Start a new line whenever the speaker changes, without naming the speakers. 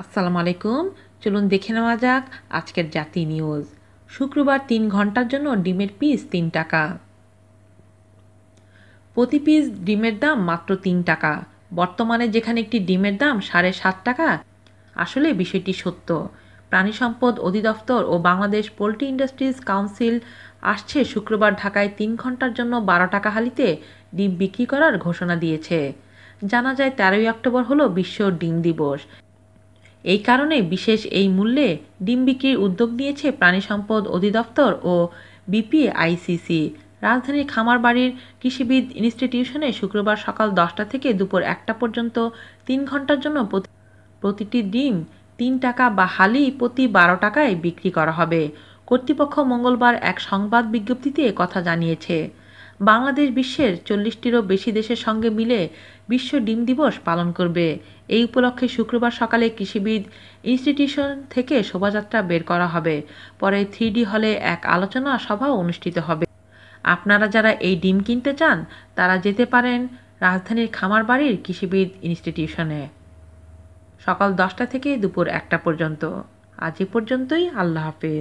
আসসালামু আলাইকুম চলুন দেখে নেওয়া যাক আজকের জাতি নিউজ শুক্রবার তিন ঘন্টার জন্য ডিমের পিস তিন টাকা প্রতি পিস ডিমের দাম মাত্র তিন টাকা বর্তমানে যেখানে একটি ডিমের দাম সাড়ে সাত টাকা আসলে বিষয়টি সত্য প্রাণী সম্পদ অধিদপ্তর ও বাংলাদেশ পোলট্রি ইন্ডাস্ট্রিজ কাউন্সিল আসছে শুক্রবার ঢাকায় তিন ঘন্টার জন্য বারো টাকা হালিতে ডিম বিক্রি করার ঘোষণা দিয়েছে জানা যায় তেরোই অক্টোবর হলো বিশ্ব ডিম দিবস এই কারণে বিশেষ এই মূল্যে ডিম বিক্রির উদ্যোগ নিয়েছে প্রাণী সম্পদ অধিদপ্তর ও বিপিআইসিসি রাজধানীর খামারবাড়ির কৃষিবিদ ইনস্টিটিউশনে শুক্রবার সকাল দশটা থেকে দুপুর একটা পর্যন্ত তিন ঘন্টার জন্য প্রতিটি ডিম তিন টাকা বা হালি প্রতি বারো টাকায় বিক্রি করা হবে কর্তৃপক্ষ মঙ্গলবার এক সংবাদ বিজ্ঞপ্তিতে কথা জানিয়েছে বাংলাদেশ বিশ্বের চল্লিশটিরও বেশি দেশের সঙ্গে মিলে বিশ্ব ডিম দিবস পালন করবে এই উপলক্ষে শুক্রবার সকালে কৃষিবিদ ইনস্টিটিউশন থেকে শোভাযাত্রা বের করা হবে পরে থ্রি হলে এক আলোচনা সভা অনুষ্ঠিত হবে আপনারা যারা এই ডিম কিনতে চান তারা যেতে পারেন রাজধানীর খামার বাড়ির কৃষিবিদ ইনস্টিটিউশনে সকাল দশটা থেকে দুপুর একটা পর্যন্ত আজ এ পর্যন্তই আল্লাহ হাফেজ